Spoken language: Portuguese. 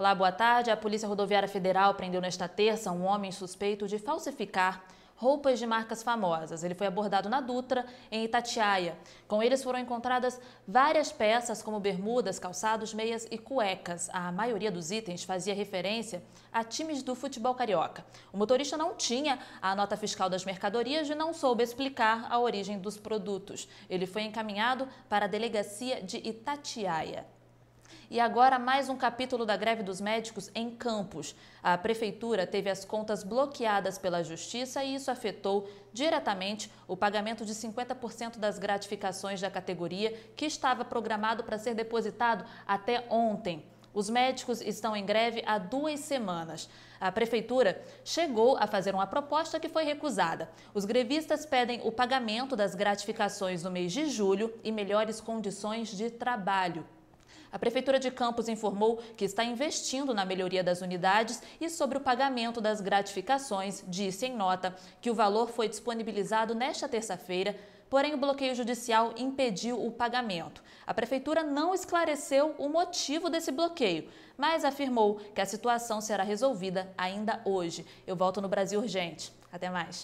Olá, boa tarde. A Polícia Rodoviária Federal prendeu nesta terça um homem suspeito de falsificar roupas de marcas famosas. Ele foi abordado na Dutra, em Itatiaia. Com eles foram encontradas várias peças, como bermudas, calçados, meias e cuecas. A maioria dos itens fazia referência a times do futebol carioca. O motorista não tinha a nota fiscal das mercadorias e não soube explicar a origem dos produtos. Ele foi encaminhado para a delegacia de Itatiaia. E agora, mais um capítulo da greve dos médicos em Campos. A prefeitura teve as contas bloqueadas pela justiça e isso afetou diretamente o pagamento de 50% das gratificações da categoria, que estava programado para ser depositado até ontem. Os médicos estão em greve há duas semanas. A prefeitura chegou a fazer uma proposta que foi recusada. Os grevistas pedem o pagamento das gratificações no mês de julho e melhores condições de trabalho. A Prefeitura de Campos informou que está investindo na melhoria das unidades e sobre o pagamento das gratificações, disse em nota que o valor foi disponibilizado nesta terça-feira, porém o bloqueio judicial impediu o pagamento. A Prefeitura não esclareceu o motivo desse bloqueio, mas afirmou que a situação será resolvida ainda hoje. Eu volto no Brasil Urgente. Até mais.